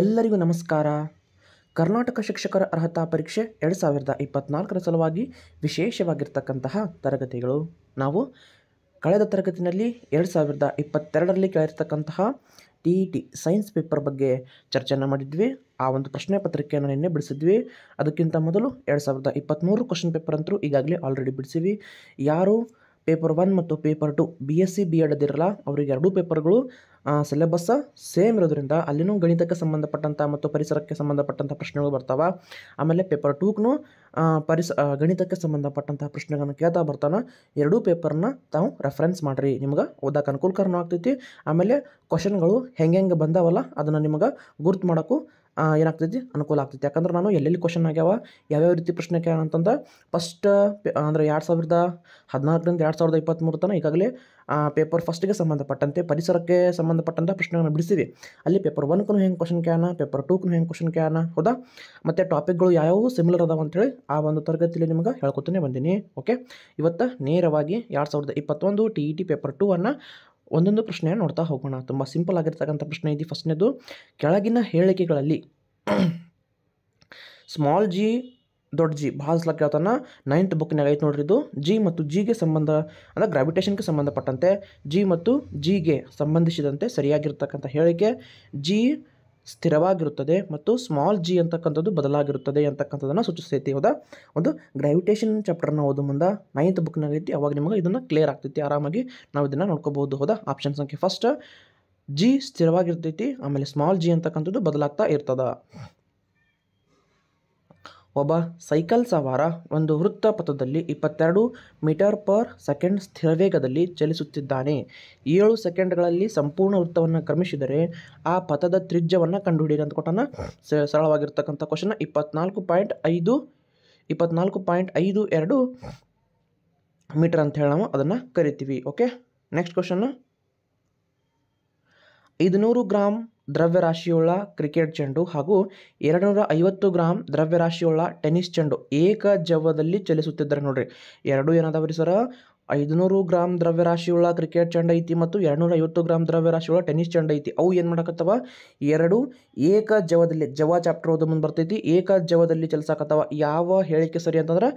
ಎಲ್ಲರಿಗೂ ನಮಸ್ಕಾರ ಕರ್ನಾಟಕ ಶಿಕ್ಷಕರ ಅರ್ಹತಾ ಪರೀಕ್ಷೆ ಎರಡು ಸಾವಿರದ ಇಪ್ಪತ್ನಾಲ್ಕರ ಸಲುವಾಗಿ ವಿಶೇಷವಾಗಿರ್ತಕ್ಕಂತಹ ತರಗತಿಗಳು ನಾವು ಕಳೆದ ತರಗತಿನಲ್ಲಿ ಎರಡು ಸಾವಿರದ ಇಪ್ಪತ್ತೆರಡರಲ್ಲಿ ಕೇಳಿರ್ತಕ್ಕಂತಹ T E T science paper ಬಗ್ಗೆ ಚರ್ಚೆಯನ್ನು ಮಾಡಿದ್ವಿ ಆ ಒಂದು ಪ್ರಶ್ನೆ ಪತ್ರಿಕೆಯನ್ನು ನಿನ್ನೆ ಬಿಡಿಸಿದ್ವಿ ಅದಕ್ಕಿಂತ ಮೊದಲು ಎರಡು ಸಾವಿರದ ಇಪ್ಪತ್ತ್ಮೂರು ಕ್ವಶನ್ ಪೇಪರ್ ಅಂತೂ ಈಗಾಗಲೇ ಆಲ್ರೆಡಿ ಬಿಡಿಸಿವಿ ಯಾರು ಪೇಪರ್ ಒನ್ ಮತ್ತು paper two B S C B Ed ಅದಿರಲ್ಲ ಅವ್ರಿಗೆ ಎರಡೂ ಪೇಪರ್ಗಳು ಸಿಲೆಬಸ್ಸ ಸೇಮ್ ಇರೋದ್ರಿಂದ ಅಲ್ಲಿನೂ ಗಣಿತಕ್ಕೆ ಸಂಬಂಧಪಟ್ಟಂಥ ಮತ್ತು ಪರಿಸರಕ್ಕೆ ಸಂಬಂಧಪಟ್ಟಂಥ ಪ್ರಶ್ನೆಗಳು ಬರ್ತಾವೆ ಆಮೇಲೆ ಪೇಪರ್ ಟೂಗೂ ಪರಿಸ ಗಣಿತಕ್ಕೆ ಸಂಬಂಧಪಟ್ಟಂಥ ಪ್ರಶ್ನೆಗಳನ್ನು ಕೇಳ್ತಾ ಬರ್ತಾನೆ ಎರಡೂ ಪೇಪರ್ನ ತಾವು ರೆಫರೆನ್ಸ್ ಮಾಡಿರಿ ನಿಮ್ಗೆ ಓದಕ್ಕೆ ಅನುಕೂಲಕರನೂ ಆಗ್ತೈತಿ ಆಮೇಲೆ ಕ್ವಶನ್ಗಳು ಹೆಂಗೆ ಹೆಂಗೆ ಬಂದಾವಲ್ಲ ಅದನ್ನು ನಿಮಗೆ ಗುರ್ತು ಮಾಡೋಕ್ಕೂ ಏನಾಗ್ತೈತಿ ಅನುಕೂಲ ಆಗ್ತೈತಿ ಯಾಕಂದ್ರೆ ನಾನು ಎಲ್ಲೆಲ್ಲಿ ಕ್ವಶನ್ ಆಗ್ಯಾವ ಯಾವ್ಯಾವ ರೀತಿ ಪ್ರಶ್ನೆ ಕೇಳ ಅಂತಂದ್ರೆ ಫಸ್ಟ್ ಅಂದರೆ ಎರಡು ಸಾವಿರದ ಹದಿನಾಲ್ಕರಿಂದ ಎರಡು ಸಾವಿರದ ಇಪ್ಪತ್ತ್ಮೂರು ತನಕ ಈಗಾಗಲೇ ಪೇಪರ್ ಫಸ್ಟಿಗೆ ಸಂಬಂಧಪಟ್ಟಂತೆ ಪರಿಸರಕ್ಕೆ ಸಂಬಂಧಪಟ್ಟಂಥ ಪ್ರಶ್ನೆಗಳನ್ನು ಬಿಡಿಸಿವಿ ಅಲ್ಲಿ ಪೇಪರ್ ಒನ್ಗೂ ಹೆಂಗೆ ಕ್ವಶನ್ ಕ್ಯಾನ ಪೇಪರ್ ಟೂಕ್ಕೂ ಹೆಂಗೆ ಕ್ವಶನ್ ಕೇಳೋಣ ಹೌದಾ ಮತ್ತು ಟಾಪಿಕ್ಗಳು ಯಾವ್ಯಾವು ಸಿಮಿಲರ್ ಅದಾವ ಅಂತೇಳಿ ಆ ಒಂದು ತರಗತಿಯಲ್ಲಿ ನಿಮ್ಗೆ ಹೇಳ್ಕೊತಾನೆ ಬಂದೀನಿ ಓಕೆ ಇವತ್ತು ನೇರವಾಗಿ ಎರಡು ಸಾವಿರದ ಇಪ್ಪತ್ತೊಂದು T E T paper two ಅನ್ನು ಒಂದೊಂದು ಪ್ರಶ್ನೆ ನೋಡ್ತಾ ಹೋಗೋಣ ತುಂಬ ಸಿಂಪಲ್ ಆಗಿರ್ತಕ್ಕಂಥ ಪ್ರಶ್ನೆ ಇದು ಫಸ್ಟ್ನೇದು ಕೆಳಗಿನ ಹೇಳಿಕೆಗಳಲ್ಲಿ ಸ್ಮಾಲ್ ಜಿ ದೊಡ್ಡ ಜಿ ಭಾಳ ಸಲ ಕೇಳ್ತಾನೆ ನೈನ್ತ್ ಬುಕ್ನಾಗ ಐತೆ ನೋಡ್ರಿ ಇದು ಜಿ ಮತ್ತು ಜಿಗೆ ಸಂಬಂಧ ಅಂದರೆ ಗ್ರಾವಿಟೇಷನ್ಗೆ ಸಂಬಂಧಪಟ್ಟಂತೆ ಜಿ ಮತ್ತು ಜಿಗೆ ಸಂಬಂಧಿಸಿದಂತೆ ಸರಿಯಾಗಿರ್ತಕ್ಕಂಥ ಹೇಳಿಕೆ ಜಿ ಸ್ಥಿರವಾಗಿರುತ್ತದೆ ಮತ್ತು ಸ್ಮಾಲ್ ಜಿ ಅಂತಕ್ಕಂಥದ್ದು ಬದಲಾಗಿರುತ್ತದೆ ಅಂತಕ್ಕಂಥದ್ದನ್ನು ಸೂಚಿಸ್ತೈತಿ ಹೌದಾ ಒಂದು ಗ್ರಾವಿಟೇಷನ್ ಚಾಪ್ಟರ್ನ ಓದೋ ಮುಂದೆ ನೈನ್ತ್ ಐತಿ ಅವಾಗ ನಿಮಗೆ ಇದನ್ನು ಕ್ಲಿಯರ್ ಆಗ್ತೈತಿ ಆರಾಮಾಗಿ ನಾವು ಇದನ್ನು ನೋಡ್ಕೋಬಹುದು ಹೌದಾ ಆಪ್ಷನ್ ಸಂಖ್ಯೆ ಫಸ್ಟ್ ಜಿ ಸ್ಥಿರವಾಗಿರ್ತೈತಿ ಆಮೇಲೆ ಸ್ಮಾಲ್ ಜಿ ಅಂತಕ್ಕಂಥದ್ದು ಬದಲಾಗ್ತಾ ಇರ್ತದ ಒಬ್ಬ ಸೈಕಲ್ ಸವಾರ ಒಂದು ವೃತ್ತ ಪಥದಲ್ಲಿ ಇಪ್ಪತ್ತೆರಡು ಮೀಟರ್ ಪರ್ ಸೆಕೆಂಡ್ ಸ್ಥಿರವೇಗದಲ್ಲಿ ಚಲಿಸುತ್ತಿದ್ದಾನೆ. ಏಳು ಸೆಕೆಂಡ್ಗಳಲ್ಲಿ ಸಂಪೂರ್ಣ ವೃತ್ತವನ್ನು ಕ್ರಮಿಸಿದರೆ ಆ ಪಥದ ತ್ರಿಜ್ಯವನ್ನು ಕಂಡುಹಿಡಿಯಿರಿ ಅಂತ ಸ ಸರಳವಾಗಿರ್ತಕ್ಕಂಥ ಕ್ವಶನ್ ಇಪ್ಪತ್ನಾಲ್ಕು ಪಾಯಿಂಟ್ ಐದು ಇಪ್ಪತ್ನಾಲ್ಕು ಪಾಯಿಂಟ್ ಐದು ಎರಡು ಮೀಟರ್ ಅಂತ ಹೇಳಿ ನಾವು ಅದನ್ನು ಕರಿತೀವಿ ಓಕೆ ನೆಕ್ಸ್ಟ್ ಕ್ವಶನ್ ಐದುನೂರು ಗ್ರಾಮ್ ದ್ರವ್ಯರಾಶಿಯುಳ್ಳ ಕ್ರಿಕೆಟ್ ಚೆಂಡು ಹಾಗೂ ಎರಡುನೂರ ಐವತ್ತು ಗ್ರಾಮ್ ದ್ರವ್ಯರಾಶಿಯುಳ್ಳ ಟೆನಿಸ್ ಚೆಂಡು ಏಕ ಜವದಲ್ಲಿ ಚಲಿಸುತ್ತಿದ್ದಾರೆ ನೋಡ್ರಿ ಎರಡು ಏನದಾವ್ರಿ ಸರ ಐದುನೂರು ಗ್ರಾಮ್ ದ್ರವ್ಯರಾಶಿಯುಳ್ಳ ಕ್ರಿಕೆಟ್ ಚೆಂಡ ಐತಿ ಮತ್ತು ಎರಡುನೂರ ಐವತ್ತು ಗ್ರಾಮ್ ದ್ರವ್ಯರಾಶಿಯುಳ್ಳ ಟೆನಿಸ್ ಚೆಂಡ ಐತಿ ಅವು ಏನು ಮಾಡಕತ್ತವ ಎರಡು ಏಕ ಜವದಲ್ಲಿ ಜವ ಚಾಪ್ಟರ್ ಓದೋ ಮುಂದೆ ಬರ್ತೈತಿ ಏಕ ಜವದಲ್ಲಿ ಚಲಿಸಾಕತ್ತವ ಯಾವ ಹೇಳಿಕೆ ಸರಿ ಅಂತಂದ್ರೆ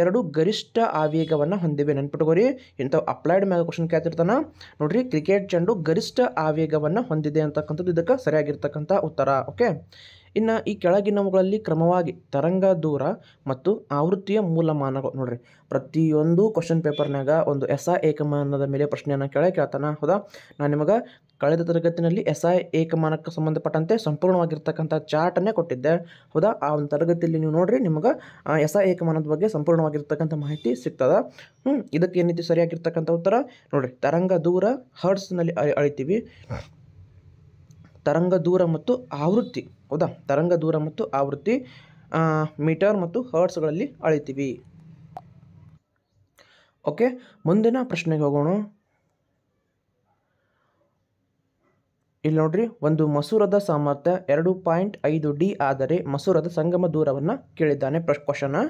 ಎರಡು ಗರಿಷ್ಠ ಆವೇಗವನ್ನು ಹೊಂದಿವೆ ನೆನ್ಪಿಟ್ಕೋರಿ ಇಂಥ ಅಪ್ಲೈಡ್ ಮ್ಯಾಗ ಕ್ವಶನ್ ಕೇಳ್ತಿರ್ತಾನ ನೋಡ್ರಿ ಕ್ರಿಕೆಟ್ ಚೆಂಡು ಗರಿಷ್ಠ ಆವೇಗವನ್ನು ಹೊಂದಿದೆ ಅಂತಕ್ಕಂಥದ್ದು ಇದಕ್ಕೆ ಸರಿಯಾಗಿರ್ತಕ್ಕಂಥ ಉತ್ತರ ಓಕೆ ಇನ್ನು ಈ ಕೆಳಗಿನವುಗಳಲ್ಲಿ ಕ್ರಮವಾಗಿ ತರಂಗ ದೂರ ಮತ್ತು ಆವೃತ್ತಿಯ ಮೂಲಮಾನಗಳು ನೋಡ್ರಿ ಪ್ರತಿಯೊಂದು ಕ್ವಶನ್ ಪೇಪರ್ನಾಗ ಒಂದು ಎಸ್ ಏಕಮಾನದ ಮೇಲೆ ಪ್ರಶ್ನೆಯನ್ನು ಕೇಳ ಕೇಳ್ತಾನೆ ಹೌದಾ ನಾನು ನಿಮಗೆ ಕಳೆದ ತರಗತಿನಲ್ಲಿ ಎಸ್ ಐ ಏಕಮಾನಕ್ಕೆ ಸಂಬಂಧಪಟ್ಟಂತೆ ಸಂಪೂರ್ಣವಾಗಿರ್ತಕ್ಕಂಥ ಚಾರ್ಟನ್ನೇ ಕೊಟ್ಟಿದ್ದೆ ಹೌದಾ ಆ ಒಂದು ತರಗತಿಯಲ್ಲಿ ನೀವು ನೋಡ್ರಿ ನಿಮಗೆ ಎಸ್ ಐ ಏಕಮಾನದ ಬಗ್ಗೆ ಸಂಪೂರ್ಣವಾಗಿರ್ತಕ್ಕಂಥ ಮಾಹಿತಿ ಸಿಗ್ತದೆ ಹ್ಞೂ ಇದಕ್ಕೆ ಏನೈತಿ ಸರಿಯಾಗಿರ್ತಕ್ಕಂಥ ಉತ್ತರ ನೋಡ್ರಿ ತರಂಗ ದೂರ ಹರ್ಡ್ಸ್ನಲ್ಲಿ ಅಳಿತೀವಿ ತರಂಗ ದೂರ ಮತ್ತು ಆವೃತ್ತಿ ಹೌದಾ ತರಂಗ ದೂರ ಮತ್ತು ಆವೃತ್ತಿ ಮೀಟರ್ ಮತ್ತು ಹರ್ಟ್ಸ್ಗಳಲ್ಲಿ ಅಳಿತೀವಿ ಓಕೆ ಮುಂದಿನ ಪ್ರಶ್ನೆಗೆ ಹೋಗೋಣ ಇಲ್ಲಿ ನೋಡ್ರಿ ಒಂದು ಮಸೂರದ ಸಾಮರ್ಥ್ಯ ಎರಡು ಪಾಯಿಂಟ್ ಐದು ಡಿ ಆದರೆ ಮಸೂರದ ಸಂಗಮ ದೂರವನ್ನು ಕೇಳಿದ್ದಾನೆ ಪ್ರಶ್ ಕ್ವಶನ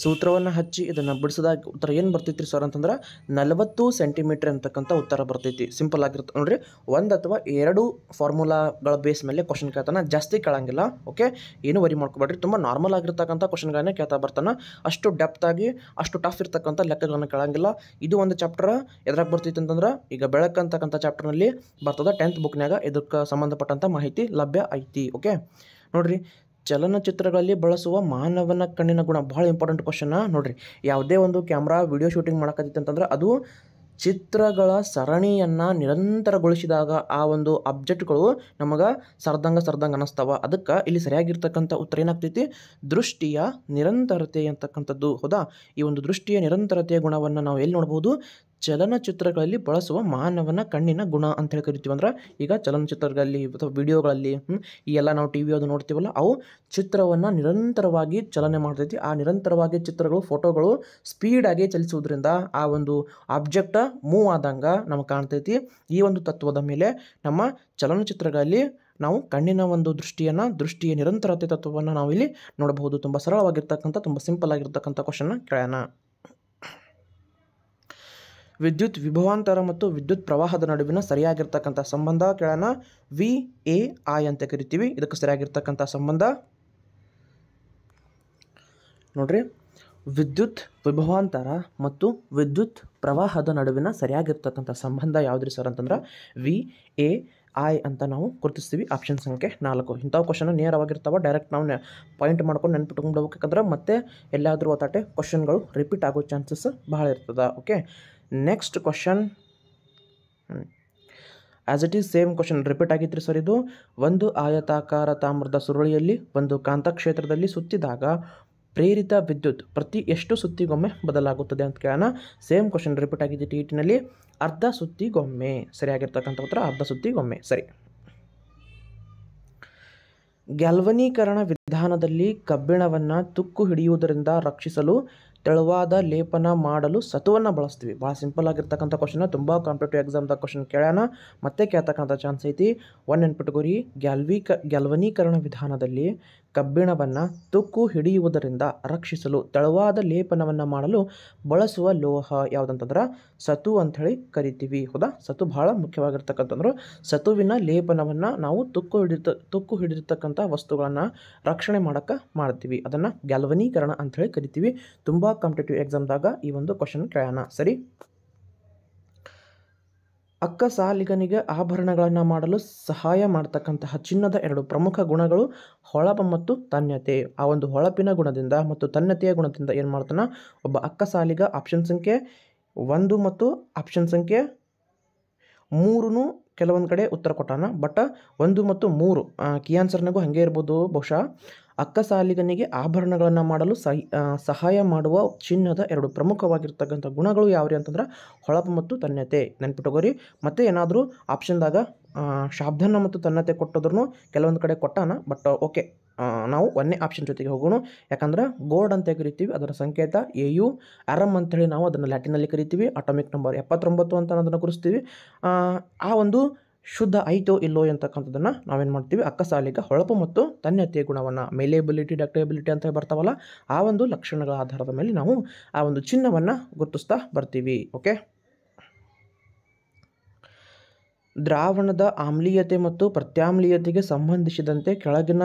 ಸೂತ್ರವನ್ನು ಹಚ್ಚಿ ಇದನ್ನು ಬಿಡಿಸಿದಾಗ ಉತ್ತರ ಏನು ಬರ್ತೈತಿ ಸರ್ ಅಂತಂದ್ರೆ ನಲವತ್ತು ಸೆಂಟಿಮೀಟ್ರ್ ಅಂತಕ್ಕಂಥ ಉತ್ತರ ಬರ್ತೈತಿ ಸಿಂಪಲ್ ಆಗಿರುತ್ತೆ ನೋಡಿರಿ ಒಂದು ಅಥವಾ ಎರಡು ಫಾರ್ಮುಲಾಗಳ ಬೇಸ್ ಮೇಲೆ ಕ್ವಶನ್ ಕೇಳ್ತಾನೆ ಜಾಸ್ತಿ ಕೇಳಂಗಿಲ್ಲ ಓಕೆ ಏನು ವರಿ ಮಾಡ್ಕೊಬೇಡ್ರಿ ತುಂಬ ನಾರ್ಮಲ್ ಆಗಿರ್ತಕ್ಕಂಥ ಕ್ವಶನ್ಗಳನ್ನೇ ಕೇಳ್ತಾ ಬರ್ತಾನೆ ಅಷ್ಟು ಡೆಪ್ತಾಗಿ ಅಷ್ಟು ಟಫ್ ಇರ್ತಕ್ಕಂಥ ಲೆಕ್ಕಗಳನ್ನು ಕೇಳಂಗಿಲ್ಲ ಇದು ಒಂದು ಚಾಪ್ಟರ್ ಎದ್ರಾಗ ಬರ್ತೈತಿ ಅಂತಂದ್ರೆ ಈಗ ಬೆಳಕಂತಕ್ಕಂಥ ಚಾಪ್ಟರ್ನಲ್ಲಿ ಬರ್ತದೆ ಟೆಂತ್ ಬುಕ್ನಾಗ ಇದಕ್ಕೆ ಸಂಬಂಧಪಟ್ಟಂಥ ಮಾಹಿತಿ ಲಭ್ಯ ಐತಿ ಓಕೆ ನೋಡಿರಿ ಚಲನಚಿತ್ರಗಳಲ್ಲಿ ಬಳಸುವ ಮಾನವನ ಕಣ್ಣಿನ ಗುಣ ಬಹಳ ಇಂಪಾರ್ಟೆಂಟ್ ಕ್ವಶನ್ನ ನೋಡಿರಿ ಯಾವುದೇ ಒಂದು ಕ್ಯಾಮ್ರಾ ವಿಡಿಯೋ ಶೂಟಿಂಗ್ ಮಾಡಕತ್ತಿತ್ತು ಅಂತಂದ್ರೆ ಅದು ಚಿತ್ರಗಳ ಸರಣಿಯನ್ನು ನಿರಂತರಗೊಳಿಸಿದಾಗ ಆ ಒಂದು ಅಬ್ಜೆಕ್ಟ್ಗಳು ನಮಗೆ ಸರ್ದಂಗ ಸರ್ದಂಗ ಅನ್ನಿಸ್ತಾವ ಅದಕ್ಕೆ ಇಲ್ಲಿ ಸರಿಯಾಗಿರ್ತಕ್ಕಂಥ ಉತ್ತರ ಏನಾಗ್ತೈತಿ ದೃಷ್ಟಿಯ ನಿರಂತರತೆ ಅಂತಕ್ಕಂಥದ್ದು ಹೌದಾ ಈ ಒಂದು ದೃಷ್ಟಿಯ ನಿರಂತರತೆಯ ಗುಣವನ್ನು ನಾವು ಎಲ್ಲಿ ನೋಡ್ಬೋದು ಚಲನಚಿತ್ರಗಳಲ್ಲಿ ಬಳಸುವ ಮಾನವನ ಕಣ್ಣಿನ ಗುಣ ಅಂತ ಹೇಳಿ ಕರಿತೀವಿ ಅಂದ್ರೆ ಈಗ ಚಲನಚಿತ್ರಗಳಲ್ಲಿ ಅಥವಾ ವಿಡಿಯೋಗಳಲ್ಲಿ ಈ ಎಲ್ಲ ನಾವು ಟಿ ವಿ ಅದು ನೋಡ್ತೀವಲ್ಲ ಅವು ಚಿತ್ರವನ್ನು ನಿರಂತರವಾಗಿ ಚಲನೆ ಮಾಡ್ತೈತಿ ಆ ನಿರಂತರವಾಗಿ ಚಿತ್ರಗಳು ಫೋಟೋಗಳು ಸ್ಪೀಡಾಗಿ ಚಲಿಸುವುದರಿಂದ ಆ ಒಂದು ಆಬ್ಜೆಕ್ಟ ಮೂವ್ ಆದಂಗೆ ನಮಗೆ ಕಾಣ್ತೈತಿ ಈ ಒಂದು ತತ್ವದ ಮೇಲೆ ನಮ್ಮ ಚಲನಚಿತ್ರಗಳಲ್ಲಿ ನಾವು ಕಣ್ಣಿನ ಒಂದು ದೃಷ್ಟಿಯನ್ನು ದೃಷ್ಟಿಯ ನಿರಂತರತೆ ತತ್ವವನ್ನು ನಾವು ಇಲ್ಲಿ ನೋಡಬಹುದು ತುಂಬ ಸರಳವಾಗಿರ್ತಕ್ಕಂಥ ತುಂಬ ಸಿಂಪಲ್ ಆಗಿರ್ತಕ್ಕಂಥ ಕ್ವಶನ್ನ ಕೇಳೋಣ ವಿದ್ಯುತ್ ವಿಭವಾಂತರ ಮತ್ತು ವಿದ್ಯುತ್ ಪ್ರವಾಹದ ನಡುವಿನ ಸರಿಯಾಗಿರ್ತಕ್ಕಂಥ ಸಂಬಂಧ ಕೇಳೋಣ ವಿ ಎ ಐ ಅಂತ ಕರಿತೀವಿ ಇದಕ್ಕೆ ಸರಿಯಾಗಿರ್ತಕ್ಕಂಥ ಸಂಬಂಧ ನೋಡ್ರಿ ವಿದ್ಯುತ್ ವಿಭವಾಂತರ ಮತ್ತು ವಿದ್ಯುತ್ ಪ್ರವಾಹದ ನಡುವಿನ ಸರಿಯಾಗಿರ್ತಕ್ಕಂಥ ಸಂಬಂಧ ಯಾವುದ್ರಿ ಸರ್ ಅಂತಂದ್ರೆ ವಿ ಎ ಐ ಅಂತ ನಾವು ಗುರುತಿಸ್ತೀವಿ ಆಪ್ಷನ್ ಸಂಖ್ಯೆ ನಾಲ್ಕು ಇಂಥವು ಕ್ವಶನ್ ನೇರವಾಗಿರ್ತಾವೆ ಡೈರೆಕ್ಟ್ ನಾವು ಪಾಯಿಂಟ್ ಮಾಡ್ಕೊಂಡು ನೆನ್ಪಿಟ್ಕೊಂಡು ಹೋಗ್ಬೇಕಂದ್ರೆ ಮತ್ತೆ ಎಲ್ಲಾದರೂ ಒತ್ತಾಟೆ ಕ್ವಶನ್ಗಳು ರಿಪೀಟ್ ಆಗೋ ಚಾನ್ಸಸ್ ಭಾಳ ಇರ್ತದೆ okay next question as it is same question repeat ಆಗಿತ್ತು ಸರ್ ಇದು ಒಂದು ಆಯತಾಕಾರ ತಾಮ್ರದ ಸುರುಳಿಯಲ್ಲಿ ಒಂದು ಕಾಂತಕ್ಷೇತ್ರದಲ್ಲಿ ಸುತ್ತಿದಾಗ ಪ್ರೇರಿತ ವಿದ್ಯುತ್ ಪ್ರತಿ ಎಷ್ಟು ಸುತ್ತಿಗೊಮ್ಮೆ ಬದಲಾಗುತ್ತದೆ ಅಂತ ಕೇಳೋಣ ಸೇಮ್ ಕ್ವಶನ್ ರಿಪೀಟ್ ಆಗಿದೆ ಟಿ ಇಟಿನಲ್ಲಿ ಅರ್ಧ ಸುತ್ತಿಗೊಮ್ಮೆ ಸರಿಯಾಗಿರ್ತಕ್ಕಂಥ ಉತ್ತರ ಅರ್ಧ ಸುತ್ತಿಗೊಮ್ಮೆ ಸರಿ ಗ್ಯಾಲ್ವನೀಕರಣ ವಿಧಾನದಲ್ಲಿ ಕಬ್ಬಿಣವನ್ನು ತುಕ್ಕು ಹಿಡಿಯುವುದರಿಂದ ರಕ್ಷಿಸಲು ತೆಳುವಾದ ಲೇಪನ ಮಾಡಲು ಸತುವನ್ನು ಬಳಸ್ತೀವಿ ಭಾಳ ಸಿಂಪಲ್ ಆಗಿರ್ತಕ್ಕಂಥ ಕ್ವಶನ ತುಂಬ ಕಾಂಪಿಟೇಟಿವ್ ಎಕ್ಸಾಮ್ದ ಕ್ವಶನ್ ಕೇಳೋಣ ಮತ್ತೆ ಕೇಳ್ತಕ್ಕಂಥ ಚಾನ್ಸ್ ಐತಿ ಒನ್ ಗುರಿ ಗ್ಯಾಲ್ವೀಕ ಗ್ಯಾಲ್ವನೀಕರಣ ವಿಧಾನದಲ್ಲಿ ಕಬ್ಬಿಣವನ್ನು ತುಕ್ಕು ಹಿಡಿಯುವುದರಿಂದ ರಕ್ಷಿಸಲು ತೆಳುವಾದ ಲೇಪನವನ್ನು ಮಾಡಲು ಬಳಸುವ ಲೋಹ ಯಾವುದಂತಂದ್ರೆ ಸತು ಅಂಥೇಳಿ ಕರಿತೀವಿ ಹೌದಾ ಸತು ಬಹಳ ಮುಖ್ಯವಾಗಿರ್ತಕ್ಕಂಥಂದ್ರೆ ಸತುವಿನ ಲೇಪನವನ್ನು ನಾವು ತುಕ್ಕು ಹಿಡಿತ ತುಕ್ಕು ಹಿಡಿದಿರ್ತಕ್ಕಂಥ ವಸ್ತುಗಳನ್ನು ರಕ್ಷಣೆ ಮಾಡೋಕ್ಕೆ ಮಾಡ್ತೀವಿ ಅದನ್ನು ಗ್ಯಾಲ್ವನೀಕರಣ ಅಂಥೇಳಿ ಕರಿತೀವಿ ತುಂಬ ಕಾಂಪಿಟೇಟಿವ್ ಎಕ್ಸಾಮ್ದಾಗ ಈ ಒಂದು ಕ್ವಶನ್ ಕೇಳೋಣ ಸರಿ ಅಕ್ಕ ಸಾಲಿಗನಿಗೆ ಆಭರಣಗಳನ್ನು ಮಾಡಲು ಸಹಾಯ ಮಾಡತಕ್ಕಂತಹ ಚಿನ್ನದ ಎರಡು ಪ್ರಮುಖ ಗುಣಗಳು ಹೊಳಪ ಮತ್ತು ತನ್ಯತೆ ಆ ಒಂದು ಹೊಳಪಿನ ಗುಣದಿಂದ ಮತ್ತು ತನ್ಯತೆಯ ಗುಣದಿಂದ ಏನು ಮಾಡ್ತಾನೆ ಒಬ್ಬ ಅಕ್ಕ ಸಾಲಿಗ ಆಪ್ಷನ್ ಸಂಖ್ಯೆ ಒಂದು ಮತ್ತು ಆಪ್ಷನ್ ಸಂಖ್ಯೆ ಮೂರೂ ಕೆಲವೊಂದು ಕಡೆ ಉತ್ತರ ಕೊಟ್ಟಾನ ಬಟ್ ಒಂದು ಮತ್ತು ಮೂರು ಕಿ ಹಂಗೆ ಹಾಗೆ ಇರ್ಬೋದು ಬಹುಶಃ ಅಕ್ಕಸಾಲಿಗನಿಗೆ ಆಭರಣಗಳನ್ನು ಮಾಡಲು ಸಹಾಯ ಮಾಡುವ ಚಿನ್ನದ ಎರಡು ಪ್ರಮುಖವಾಗಿರ್ತಕ್ಕಂಥ ಗುಣಗಳು ಯಾವ್ರಿ ಅಂತಂದ್ರೆ ಹೊಳಪು ಮತ್ತು ತನ್ನತೆ ನೆನ್ಪಿಟ್ಟುಕೋರಿ ಮತ್ತೆ ಏನಾದರೂ ಆಪ್ಷನ್ದಾಗ ಶಾಬ್ದನ ಮತ್ತು ತನ್ನತೆ ಕೊಟ್ಟಿದ್ರು ಕೆಲವೊಂದು ಕಡೆ ಕೊಟ್ಟಾನ ಬಟ್ ಓಕೆ ನಾವು ಒಂದೇ ಆಪ್ಷನ್ ಜೊತೆಗೆ ಹೋಗೋಣ ಯಾಕಂದ್ರೆ ಗೋಲ್ಡ್ ಅಂತ ಕರಿತೀವಿ ಅದರ ಸಂಕೇತ ಎ ಯು ಅರಮ್ ಹೇಳಿ ನಾವು ಅದನ್ನು ಲ್ಯಾಟಿನಲ್ಲಿ ಕರಿತೀವಿ ಅಟಾಮಿಕ್ ನಂಬರ್ ಎಪ್ಪತ್ತೊಂಬತ್ತು ಅಂತ ಅದನ್ನು ಕುರಿಸ್ತೀವಿ ಆ ಒಂದು ಶುದ್ಧ ಐತೋ ಇಲ್ಲೋ ಅಂತಕ್ಕಂಥದ್ದನ್ನು ನಾವೇನು ಮಾಡ್ತೀವಿ ಅಕ್ಕಸಾಲಿಗ ಹೊಳಪು ಮತ್ತು ತನ್ಯತೆಯ ಗುಣವನ್ನು ಮೇಲೇಬಿಲಿಟಿ ಡಕ್ಟೇಬಿಲಿಟಿ ಅಂತ ಬರ್ತಾವಲ್ಲ ಆ ಒಂದು ಲಕ್ಷಣಗಳ ಆಧಾರದ ಮೇಲೆ ನಾವು ಆ ಒಂದು ಚಿನ್ನವನ್ನು ಗುರುತಿಸ್ತಾ ಬರ್ತೀವಿ ಓಕೆ ದ್ರಾವಣದ ಆಮ್ಲೀಯತೆ ಮತ್ತು ಪ್ರತ್ಯಾಮ್ಲೀಯತೆಗೆ ಸಂಬಂಧಿಸಿದಂತೆ ಕೆಳಗಿನ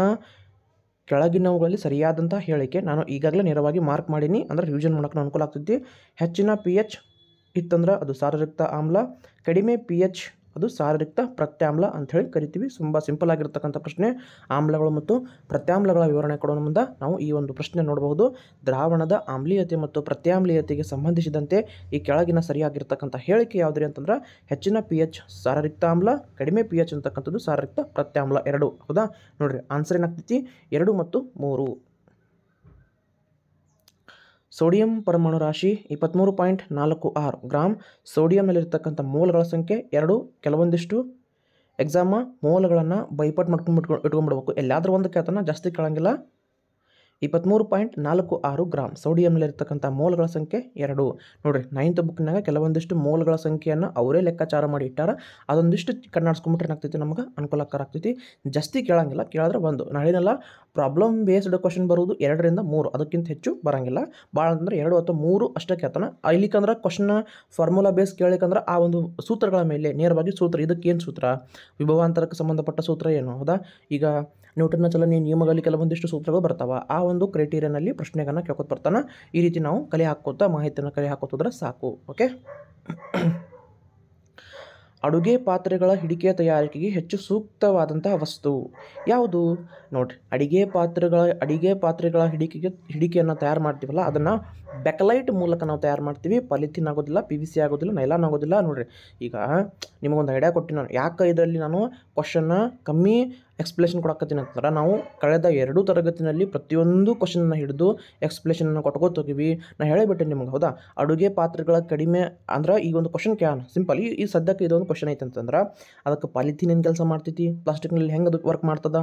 ಕೆಳಗಿನವುಗಳಲ್ಲಿ ಸರಿಯಾದಂಥ ಹೇಳಿಕೆ ನಾನು ಈಗಾಗಲೇ ನೇರವಾಗಿ ಮಾರ್ಕ್ ಮಾಡೀನಿ ಅಂದರೆ ರಿವಿಷನ್ ಮಾಡೋಕ್ಕೆ ಅನುಕೂಲ ಆಗ್ತೈತಿ ಹೆಚ್ಚಿನ ಪಿ ಎಚ್ ಇತ್ತಂದ್ರೆ ಅದು ಸಾರಜಕ್ತ ಆಮ್ಲ ಕಡಿಮೆ ಪಿ ಎಚ್ ಅದು ಸಾರರಿಕ್ತ ಪ್ರತ್ಯಾಮ್ಲ ಅಂತ ಹೇಳಿ ಕರಿತೀವಿ ತುಂಬ ಸಿಂಪಲ್ ಆಗಿರ್ತಕ್ಕಂಥ ಪ್ರಶ್ನೆ ಆಮ್ಲಗಳು ಮತ್ತು ಪ್ರತ್ಯಾಮ್ಲಗಳ ವಿವರಣೆ ಕೊಡೋ ಮುಂದೆ ನಾವು ಈ ಒಂದು ಪ್ರಶ್ನೆ ನೋಡಬಹುದು ದ್ರಾವಣದ ಆಮ್ಲೀಯತೆ ಮತ್ತು ಪ್ರತ್ಯಾಮ್ಲೀಯತೆಗೆ ಸಂಬಂಧಿಸಿದಂತೆ ಈ ಕೆಳಗಿನ ಸರಿಯಾಗಿರ್ತಕ್ಕಂಥ ಹೇಳಿಕೆ ಯಾವುದ್ರಿ ಅಂತಂದ್ರೆ ಹೆಚ್ಚಿನ ಪಿ ಎಚ್ ಸಾರರಿಕ್ತ ಆಮ್ಲ ಕಡಿಮೆ ಪಿ ಎಚ್ ಅಂತಕ್ಕಂಥದ್ದು ಸಾರರಿಕ್ತ ಪ್ರತ್ಯಾಮ್ಲ ಎರಡು ಹೌದಾ ನೋಡ್ರಿ ಆನ್ಸರ್ ಏನಾಗ್ತೈತಿ ಎರಡು ಮತ್ತು ಮೂರು ಸೋಡಿಯಂ ಪರಮಾಣು ರಾಶಿ ಇಪ್ಪತ್ತ್ಮೂರು ಪಾಯಿಂಟ್ ನಾಲ್ಕು ಆರು ಗ್ರಾಮ್ ಸೋಡಿಯಂನಲ್ಲಿರ್ತಕ್ಕಂಥ ಮೂಲಗಳ ಸಂಖ್ಯೆ ಎರಡು ಕೆಲವೊಂದಿಷ್ಟು ಎಕ್ಸಾಮ ಮೂಲಗಳನ್ನು ಬೈಪಾಟ್ ಮಾಡ್ಕೊಂಡು ಇಟ್ಕೊಂಡು ಇಟ್ಕೊಂಡ್ಬಿಡ್ಬೇಕು ಎಲ್ಲಾದರೂ ಒಂದು ಕೇಳ್ತಾನೆ ಜಾಸ್ತಿ ಕೇಳೋಂಗಿಲ್ಲ ಇಪ್ಪತ್ತ್ಮೂರು ಪಾಯಿಂಟ್ ನಾಲ್ಕು ಆರು ಗ್ರಾಮ್ ಸೋಡಿಯಂನಲ್ಲಿರ್ತಕ್ಕಂಥ ಮೋಲ್ಗಳ ಸಂಖ್ಯೆ ಎರಡು ನೋಡಿರಿ ನೈನ್ತ್ ಬುಕ್ನಾಗ ಕೆಲವೊಂದಿಷ್ಟು ಮೋಲ್ಗಳ ಸಂಖ್ಯೆಯನ್ನು ಅವರೇ ಲೆಕ್ಕಾಚಾರ ಮಾಡಿ ಇಟ್ಟಾರ ಅದೊಂದಿಷ್ಟು ಕಣ್ಣಾಡ್ಸ್ಕೊಂಬಿಟ್ರೆ ಏನಾಗ್ತೈತಿ ನಮಗೆ ಅನುಕೂಲಕರ ಆಗ್ತೈತಿ ಜಾಸ್ತಿ ಕೇಳಂಗಿಲ್ಲ ಕೇಳಿದ್ರೆ ಒಂದು ನಾಳೆನೆಲ್ಲ ಪ್ರಾಬ್ಲಮ್ ಬೇಸ್ಡ್ ಕ್ವಶನ್ ಬರುವುದು ಎರಡರಿಂದ ಮೂರು ಅದಕ್ಕಿಂತ ಹೆಚ್ಚು ಬರೋಂಗಿಲ್ಲ ಭಾಳ ಅಂದರೆ ಎರಡು ಅಥವಾ ಮೂರು ಅಷ್ಟೇ ಕೇಳ್ತಾನೆ ಇಲ್ಲಿಕಂದ್ರೆ ಕ್ವಶನ್ ಫಾರ್ಮುಲಾ ಬೇಸ್ ಕೇಳಲಿಕ್ಕಂದ್ರೆ ಆ ಒಂದು ಸೂತ್ರಗಳ ಮೇಲೆ ನೇರವಾಗಿ ಸೂತ್ರ ಇದಕ್ಕೇನು ಸೂತ್ರ ವಿಭವಾಂತರಕ್ಕೆ ಸಂಬಂಧಪಟ್ಟ ಸೂತ್ರ ಏನು ಹೌದಾ ಈಗ ನ್ಯೂಟನ್ನ ಚಲನೆಯ ನಿಯಮಗಳಲ್ಲಿ ಕೆಲವೊಂದಿಷ್ಟು ಸೂತ್ರಗಳು ಬರ್ತಾವೆ ಆ ಒಂದು ಕ್ರೈಟೀರಿಯಾನಲ್ಲಿ ಪ್ರಶ್ನೆಗಳನ್ನು ಕೇಳ್ಕೊತ ಬರ್ತಾನೆ ಈ ರೀತಿ ನಾವು ಕಲೆ ಹಾಕೋತಾ ಮಾಹಿತಿಯನ್ನು ಕಲೆ ಹಾಕೋತಿದ್ರೆ ಸಾಕು ಓಕೆ ಅಡುಗೆ ಪಾತ್ರೆಗಳ ಹಿಡಿಕೆಯ ತಯಾರಿಕೆಗೆ ಹೆಚ್ಚು ಸೂಕ್ತವಾದಂತಹ ವಸ್ತು ಯಾವುದು ನೋಡಿ ಅಡಿಗೆ ಪಾತ್ರೆಗಳ ಅಡಿಗೆ ಪಾತ್ರೆಗಳ ಹಿಡಿಕೆಗೆ ಹಿಡಿಕೆಯನ್ನು ತಯಾರು ಮಾಡ್ತೀವಲ್ಲ ಅದನ್ನು ಬೆಕಲೈಟ್ ಮೂಲಕ ನಾವು ತಯಾರು ಮಾಡ್ತೀವಿ ಪಲಿಥಿನ್ ಆಗೋದಿಲ್ಲ ಪಿ ವಿ ಸಿ ಆಗೋದಿಲ್ಲ ನೈಲಾನ್ ಆಗೋದಿಲ್ಲ ನೋಡಿರಿ ಈಗ ನಿಮಗೊಂದು ಐಡಿಯಾ ಕೊಟ್ಟು ನಾನು ಯಾಕೆ ಇದರಲ್ಲಿ ನಾನು ಕ್ವಶನ್ನ ಕಮ್ಮಿ ಎಕ್ಸ್ಪ್ಲೇಷನ್ ಕೊಡಕತ್ತೀನಿ ಅಂತಂದ್ರೆ ನಾವು ಕಳೆದ ಎರಡೂ ತರಗತಿನಲ್ಲಿ ಪ್ರತಿಯೊಂದು ಕ್ವಶನ್ನ ಹಿಡಿದು ಎಕ್ಸ್ಪ್ಲೇಷನನ್ನು ಕೊಟ್ಕೋತೀವಿ ನಾನು ಹೇಳಿಬಿಟ್ಟೆ ನಿಮ್ಗೆ ಹೌದಾ ಅಡುಗೆ ಪಾತ್ರೆಗಳ ಕಡಿಮೆ ಅಂದ್ರೆ ಈಗ ಒಂದು ಕ್ವಶನ್ ಕ್ಯಾನ್ ಸಿಂಪಲ್ ಈ ಈ ಸದ್ಯಕ್ಕೆ ಇದೊಂದು ಕ್ವಶನ್ ಐತೆ ಅಂತಂದ್ರೆ ಅದಕ್ಕೆ ಪಾಲಿಥೀನ್ ಏನು ಕೆಲಸ ಮಾಡ್ತೈತಿ ಪ್ಲಾಸ್ಟಿಕ್ನಲ್ಲಿ ಹೆಂಗೆ ಅದು ವರ್ಕ್ ಮಾಡ್ತದ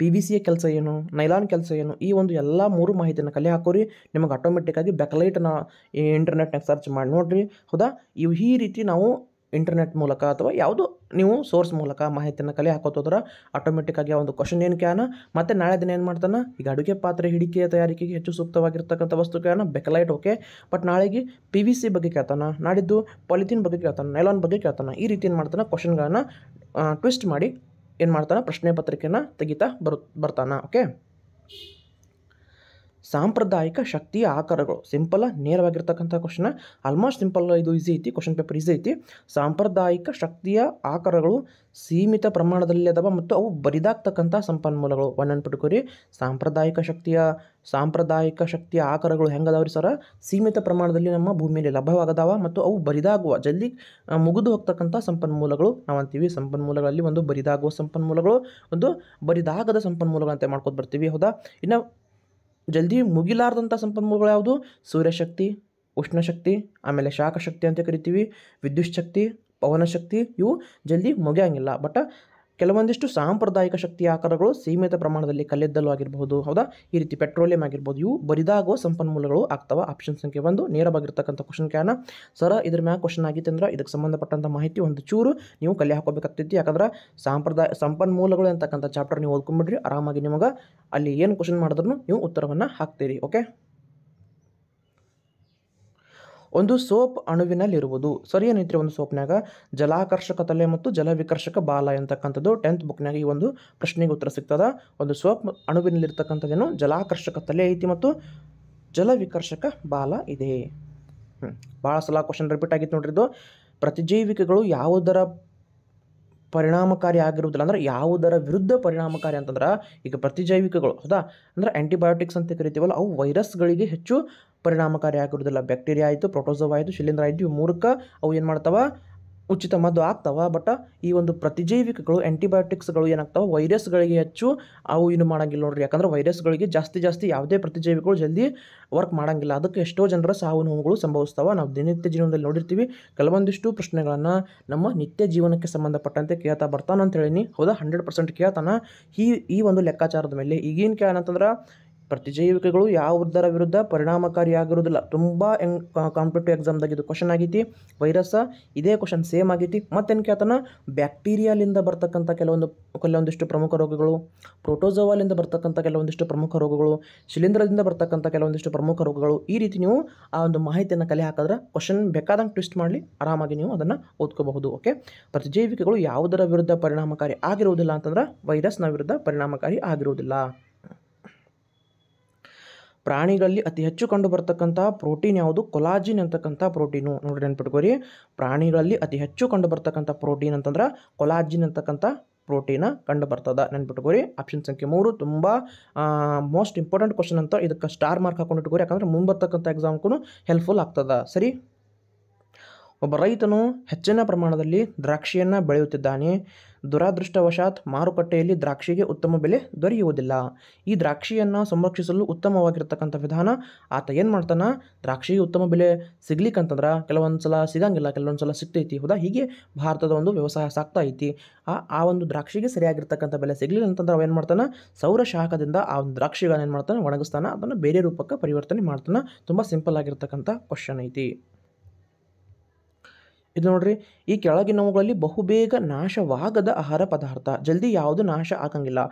ಪಿ ವಿ ಎ ಕೆಲಸ ಏನು ನೈಲಾನ್ ಕೆಲಸ ಏನು ಈ ಒಂದು ಎಲ್ಲ ಮೂರು ಮಾಹಿತಿಯನ್ನು ಕಲೆ ಹಾಕೋರಿ ನಿಮಗೆ ಆಟೋಮೆಟಿಕ್ಕಾಗಿ ಈ ಇಂಟರ್ನೆಟ್ನಾಗ ಸರ್ಚ್ ಮಾಡಿ ನೋಡಿರಿ ಹೌದಾ ಇವು ಈ ರೀತಿ ನಾವು ಇಂಟರ್ನೆಟ್ ಮೂಲಕ ಅಥವಾ ಯಾವುದು ನೀವು ಸೋರ್ಸ್ ಮೂಲಕ ಮಾಹಿತಿಯನ್ನು ಕಲೆ ಹಾಕೋತೋದ್ರೆ ಆಟೋಮೆಟಿಕ್ಕಾಗಿ ಆಗಿ ಒಂದು ಕ್ವಶನ್ ಏನು ಕ್ಯಾನ ಮತ್ತು ನಾಳೆ ದಿನ ಏನು ಮಾಡ್ತಾನೆ ಈಗ ಅಡುಗೆ ಪಾತ್ರೆ ಹಿಡಿಕೆಯ ತಯಾರಿಕೆಗೆ ಹೆಚ್ಚು ಸೂಕ್ತವಾಗಿರ್ತಕ್ಕಂಥ ವಸ್ತು ಕ್ಯಾನ ಬೆಕಲೈಟ್ ಓಕೆ ಬಟ್ ನಾಳೆಗೆ ಪಿ ವಿ ಸಿ ಬಗ್ಗೆ ಕೇಳ್ತಾನೆ ನಾಡಿದ್ದು ಪಾಲಿಥೀನ್ ಬಗ್ಗೆ ಕೇಳ್ತಾನೆ ನೈಲಾನ್ ಬಗ್ಗೆ ಕೇಳ್ತಾನೆ ಈ ರೀತಿ ಏನು ಮಾಡ್ತಾನೆ ಕ್ವಶನ್ಗಳನ್ನು ಟ್ವಿಸ್ಟ್ ಮಾಡಿ ಏನು ಮಾಡ್ತಾನೆ ಪ್ರಶ್ನೆ ಪತ್ರಿಕೆಯನ್ನು ತೆಗಿತಾ ಬರು ಬರ್ತಾನೆ ಓಕೆ ಸಾಂಪ್ರದಾಯಿಕ ಶಕ್ತಿಯ ಆಕಾರಗಳು ಸಿಂಪಲ್ ನೇರವಾಗಿರ್ತಕ್ಕಂಥ ಕ್ವಶನ್ ಆಲ್ಮೋಸ್ಟ್ ಸಿಂಪಲ್ ಇದು ಈಸಿ ಐತಿ ಕ್ವಶನ್ ಪೇಪರ್ ಈಸಿ ಐತಿ ಸಾಂಪ್ರದಾಯಿಕ ಶಕ್ತಿಯ ಆಕಾರಗಳು ಸೀಮಿತ ಪ್ರಮಾಣದಲ್ಲಿ ಅದಾವ ಮತ್ತು ಅವು ಬರಿದಾಗ್ತಕ್ಕಂಥ ಸಂಪನ್ಮೂಲಗಳು ಒನ್ ಅನ್ಪಿಟ್ಕೋರಿ ಸಾಂಪ್ರದಾಯಿಕ ಶಕ್ತಿಯ ಸಾಂಪ್ರದಾಯಿಕ ಶಕ್ತಿಯ ಆಕಾರಗಳು ಹೆಂಗದಾವ್ರಿ ಸರ ಸೀಮಿತ ಪ್ರಮಾಣದಲ್ಲಿ ನಮ್ಮ ಭೂಮಿಯಲ್ಲಿ ಲಭ್ಯವಾಗದವ ಮತ್ತು ಅವು ಬರಿದಾಗುವ ಜಲ್ದಿ ಮುಗಿದು ಹೋಗ್ತಕ್ಕಂಥ ಸಂಪನ್ಮೂಲಗಳು ನಾವು ಅಂತೀವಿ ಸಂಪನ್ಮೂಲಗಳಲ್ಲಿ ಒಂದು ಬರಿದಾಗುವ ಸಂಪನ್ಮೂಲಗಳು ಒಂದು ಬರಿದಾಗದ ಸಂಪನ್ಮೂಲಗಳಂತೆ ಮಾಡ್ಕೊತ ಬರ್ತೀವಿ ಹೌದಾ ಇನ್ನು ಜಲ್ದಿ ಮುಗಿಲಾರ್ದಂಥ ಸಂಪನ್ಮೂಲಗಳು ಯಾವುದು ಸೂರ್ಯಶಕ್ತಿ ಉಷ್ಣಶಕ್ತಿ ಆಮೇಲೆ ಶಾಖಶಕ್ತಿ ಅಂತ ಕರಿತೀವಿ ವಿದ್ಯುತ್ ಶಕ್ತಿ ಪವನಶಕ್ತಿ ಇವು ಜಲ್ದಿ ಮುಗಿಯೋಂಗಿಲ್ಲ ಬಟ್ ಕೆಲವೊಂದಿಷ್ಟು ಸಾಂಪ್ರದಾಯಿಕ ಶಕ್ತಿ ಆಕಾರಗಳು ಸೀಮಿತ ಪ್ರಮಾಣದಲ್ಲಿ ಕಲ್ಲಿದ್ದಲು ಆಗಿರಬಹುದು ಹೌದಾ ಈ ರೀತಿ ಪೆಟ್ರೋಲಿಯಂ ಆಗಿರ್ಬೋದು ಇವು ಬರಿದಾಗುವ ಸಂಪನ್ಮೂಲಗಳು ಆಗ್ತವೆ ಆಪ್ಷನ್ ಸಂಖ್ಯೆ ಒಂದು ನೇರವಾಗಿರ್ತಕ್ಕಂಥ ಕ್ವಶನ್ ಕ್ಯಾನ ಸರ ಇದ್ರ ಮ್ಯಾಗ ಕ್ವಶನ್ ಆಗಿತ್ತು ಅಂದ್ರೆ ಇದಕ್ಕೆ ಸಂಬಂಧಪಟ್ಟಂಥ ಮಾಹಿತಿ ಒಂದು ಚೂರು ನೀವು ಕಲೆ ಹಾಕೋಬೇಕಾಗ್ತೈತಿ ಯಾಕಂದ್ರೆ ಸಾಂಪ್ರದಾಯ ಸಂಪನ್ಮೂಲಗಳು ಅಂತಕ್ಕಂಥ ಚಾಪ್ಟರ್ ನೀವು ಓದ್ಕೊಂಡ್ಬಿಡ್ರಿ ಆರಾಮಾಗಿ ನಿಮಗೆ ಅಲ್ಲಿ ಏನು ಕ್ವಶನ್ ಮಾಡಿದ್ರು ನೀವು ಉತ್ತರವನ್ನು ಹಾಕ್ತೀರಿ ಓಕೆ ಒಂದು ಸೋಪ್ ಅಣುವಿನಲ್ಲಿರುವುದು ಸರಿ ಏನೈತ್ರಿ ಒಂದು ಸೋಪ್ನಾಗ ಜಲಾಕರ್ಷಕ ತಲೆ ಮತ್ತು ಜಲವಿಕರ್ಷಕ ಬಾಲ ಎಂತಕ್ಕಂಥದ್ದು ಟೆಂತ್ ಬುಕ್ನಾಗ ಈ ಒಂದು ಪ್ರಶ್ನೆಗೆ ಉತ್ತರ ಸಿಗ್ತದ ಒಂದು ಸೋಪ್ ಅಣುವಿನಲ್ಲಿರ್ತಕ್ಕಂಥದ್ದೇನು ಜಲಾಕರ್ಷಕ ತಲೆ ಐತಿ ಮತ್ತು ಜಲವಿಕರ್ಷಕ ಬಾಲ ಇದೆ ಬಹಳ ಭಾಳ ಸಲ ಕ್ವಶನ್ ರಿಪೀಟ್ ಆಗಿತ್ತು ನೋಡ್ರಿ ಇದು ಪ್ರತಿಜೈವಿಕಗಳು ಯಾವುದರ ಪರಿಣಾಮಕಾರಿ ಆಗಿರುವುದಿಲ್ಲ ಅಂದ್ರೆ ಯಾವುದರ ವಿರುದ್ಧ ಪರಿಣಾಮಕಾರಿ ಅಂತಂದ್ರೆ ಈಗ ಪ್ರತಿಜೈವಿಕಗಳು ಹೌದಾ ಅಂದ್ರೆ ಆ್ಯಂಟಿಬಯೋಟಿಕ್ಸ್ ಅಂತ ಕರಿತೀವಲ್ಲ ಅವು ವೈರಸ್ಗಳಿಗೆ ಹೆಚ್ಚು ಪರಿಣಾಮಕಾರಿ ಆಗಿರೋದಿಲ್ಲ ಬ್ಯಾಕ್ಟೀರಿಯಾ ಆಯಿತು ಪ್ರೊಟೋಸೋವ್ ಆಯಿತು ಶಿಲೀಂಧ್ರ ಆಯಿತು ಇವು ಮೂಲಕ ಅವು ಏನು ಮಾಡ್ತಾವ ಉಚಿತ ಮದ್ದು ಆಗ್ತಾವ ಬಟ್ ಈ ಒಂದು ಪ್ರತಿಜೈವಿಕಗಳು ಆ್ಯಂಟಿಬಯೋಟಿಕ್ಸ್ಗಳು ಏನಾಗ್ತವೆ ವೈರಸ್ಗಳಿಗೆ ಹೆಚ್ಚು ಅವು ಏನು ಮಾಡೋಂಗಿಲ್ಲ ನೋಡ್ರಿ ಯಾಕಂದ್ರೆ ವೈರಸ್ಗಳಿಗೆ ಜಾಸ್ತಿ ಜಾಸ್ತಿ ಯಾವುದೇ ಪ್ರತಿಜೈವಿಗಳು ಜಲ್ದಿ ವರ್ಕ್ ಮಾಡೋಂಗಿಲ್ಲ ಅದಕ್ಕೆ ಎಷ್ಟೋ ಜನರ ಸಾವು ನೋವುಗಳು ಸಂಭವಿಸ್ತಾವೆ ನಾವು ದಿನನಿತ್ಯ ಜೀವನದಲ್ಲಿ ನೋಡಿರ್ತೀವಿ ಕೆಲವೊಂದಿಷ್ಟು ಪ್ರಶ್ನೆಗಳನ್ನು ನಮ್ಮ ನಿತ್ಯ ಜೀವನಕ್ಕೆ ಸಂಬಂಧಪಟ್ಟಂತೆ ಕೇಳ್ತಾ ಬರ್ತಾನೆ ಅಂತ ಹೇಳೀನಿ ಹೌದಾ ಹಂಡ್ರೆಡ್ ಪರ್ಸೆಂಟ್ ಕೇಳ್ತಾನೆ ಈ ಈ ಒಂದು ಲೆಕ್ಕಾಚಾರದ ಮೇಲೆ ಈಗೇನು ಕೇಳೋಣ ಪ್ರತಿಜೈವಿಕಗಳು ಯಾವುದರ ವಿರುದ್ಧ ಪರಿಣಾಮಕಾರಿಯಾಗಿರೋದಿಲ್ಲ ತುಂಬ ಎಂ ಕಾಂಪಿಟೇಟಿವ್ ಎಕ್ಸಾಮ್ದಾಗ ಇದು ಕ್ವಶನ್ ಆಗೈತಿ ವೈರಸ್ಸ ಇದೇ ಕ್ವಶನ್ ಸೇಮ್ ಆಗೈತಿ ಮತ್ತೇನು ಕೇಳ್ತಾನೆ ಬ್ಯಾಕ್ಟೀರಿಯಾಲಿಂದ ಬರ್ತಕ್ಕಂಥ ಕೆಲವೊಂದು ಕೆಲವೊಂದಿಷ್ಟು ಪ್ರಮುಖ ರೋಗಗಳು ಪ್ರೋಟೋಜೋವಾಲಿಂದ ಬರ್ತಕ್ಕಂಥ ಕೆಲವೊಂದಿಷ್ಟು ಪ್ರಮುಖ ರೋಗಗಳು ಶಿಲೀಂಧ್ರದಿಂದ ಬರ್ತಕ್ಕಂಥ ಕೆಲವೊಂದಿಷ್ಟು ಪ್ರಮುಖ ರೋಗಗಳು ಈ ರೀತಿ ನೀವು ಆ ಒಂದು ಮಾಹಿತಿಯನ್ನು ಕಲೆ ಹಾಕಿದ್ರೆ ಕ್ವಶನ್ ಬೇಕಾದಂಗೆ ಟ್ವಿಸ್ಟ್ ಮಾಡಲಿ ಆರಾಮಾಗಿ ನೀವು ಅದನ್ನು ಓದ್ಕೋಬಹುದು ಓಕೆ ಪ್ರತಿಜೈವಿಕಗಳು ಯಾವುದರ ವಿರುದ್ಧ ಪರಿಣಾಮಕಾರಿ ಆಗಿರುವುದಿಲ್ಲ ಅಂತಂದ್ರೆ ವೈರಸ್ನ ವಿರುದ್ಧ ಪರಿಣಾಮಕಾರಿ ಆಗಿರುವುದಿಲ್ಲ ಪ್ರಾಣಿಗಳಲ್ಲಿ ಅತಿ ಹೆಚ್ಚು ಕಂಡು ಬರ್ತಕ್ಕಂತಹ ಪ್ರೋಟೀನ್ ಯಾವುದು ಕೊಲಾಜಿನ್ ಅಂತಕ್ಕಂಥ ಪ್ರೋಟೀನು ನೋಡಿ ನೆನ್ಪಿಟ್ಕೋರಿ ಪ್ರಾಣಿಗಳಲ್ಲಿ ಅತಿ ಹೆಚ್ಚು ಕಂಡು ಬರ್ತಕ್ಕಂಥ ಪ್ರೋಟೀನ್ ಅಂತಂದ್ರೆ ಕೊಲಾಜಿನ್ ಅಂತಕ್ಕಂಥ ಪ್ರೋಟೀನ ಕಂಡು ಬರ್ತದೆ ನೆನ್ಪಿಟ್ಕೋರಿ ಆಪ್ಷನ್ ಸಂಖ್ಯೆ ಮೂರು ತುಂಬ ಮೋಸ್ಟ್ ಇಂಪಾರ್ಟೆಂಟ್ ಕ್ವಶನ್ ಅಂತ ಇದಕ್ಕೆ ಸ್ಟಾರ್ ಮಾರ್ಕ್ ಹಾಕೊಂಡು ಇಟ್ಕೋರಿ ಯಾಕಂದ್ರೆ ಮುಂಬರ್ತಕ್ಕಂಥ ಎಕ್ಸಾಮ್ಗೂ ಹೆಲ್ಪ್ಫುಲ್ ಆಗ್ತದ ಸರಿ ಒಬ್ಬ ರೈತನು ಹೆಚ್ಚಿನ ಪ್ರಮಾಣದಲ್ಲಿ ದ್ರಾಕ್ಷಿಯನ್ನು ಬೆಳೆಯುತ್ತಿದ್ದಾನೆ ದುರಾದೃಷ್ಟವಶಾತ್ ಮಾರುಕಟ್ಟೆಯಲ್ಲಿ ದ್ರಾಕ್ಷಿಗೆ ಉತ್ತಮ ಬೆಲೆ ದೊರೆಯುವುದಿಲ್ಲ ಈ ದ್ರಾಕ್ಷಿಯನ್ನು ಸಂರಕ್ಷಿಸಲು ಉತ್ತಮವಾಗಿರ್ತಕ್ಕಂಥ ವಿಧಾನ ಆತ ಏನು ಮಾಡ್ತಾನೆ ದ್ರಾಕ್ಷಿಗೆ ಉತ್ತಮ ಬೆಲೆ ಸಿಗ್ಲಿಕ್ಕಂತಂದ್ರೆ ಕೆಲವೊಂದು ಸಲ ಸಿಗಂಗಿಲ್ಲ ಕೆಲವೊಂದು ಸಲ ಸಿಗ್ತೈತಿ ಹೌದಾ ಹೀಗೆ ಭಾರತದ ಒಂದು ವ್ಯವಸಾಯ ಸಾಕ್ತಾ ಐತಿ ಆ ಆ ಒಂದು ದ್ರಾಕ್ಷಿಗೆ ಸರಿಯಾಗಿರ್ತಕ್ಕಂಥ ಬೆಲೆ ಸಿಗಲಿಲ್ಲ ಅಂತಂದ್ರೆ ಅವೇನು ಮಾಡ್ತಾನೆ ಸೌರ ಶಾಖದಿಂದ ಆ ಒಂದು ದ್ರಾಕ್ಷಿಗಳನ್ನು ಏನು ಮಾಡ್ತಾನೆ ಒಣಗಿಸ್ತಾನೆ ಅದನ್ನು ಬೇರೆ ರೂಪಕ್ಕೆ ಪರಿವರ್ತನೆ ಮಾಡ್ತಾನೆ ತುಂಬ ಸಿಂಪಲ್ ಆಗಿರ್ತಕ್ಕಂಥ ಕ್ವಶನ್ ಐತಿ ಇದು ನೋಡ್ರಿ ಈ ಕೆಳಗಿನವುಗಳಲ್ಲಿ ಬಹುಬೇಗ ನಾಶವಾಗದ ಆಹಾರ ಪದಾರ್ಥ ಜಲ್ದಿ ಯಾವುದು ನಾಶ ಆಗಂಗಿಲ್ಲ